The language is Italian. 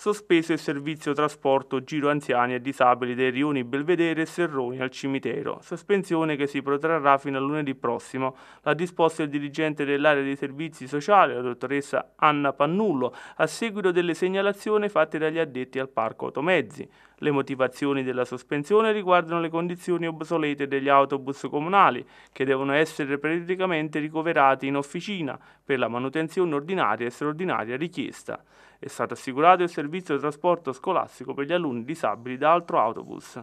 sospeso il servizio trasporto giro anziani e disabili dei rioni Belvedere e Serroni al cimitero, sospensione che si protrarrà fino a lunedì prossimo. L'ha disposto il dirigente dell'area dei servizi sociali, la dottoressa Anna Pannullo, a seguito delle segnalazioni fatte dagli addetti al parco automezzi. Le motivazioni della sospensione riguardano le condizioni obsolete degli autobus comunali, che devono essere periodicamente ricoverati in officina per la manutenzione ordinaria e straordinaria richiesta. È stato assicurato il servizio di trasporto scolastico per gli alunni disabili da altro autobus.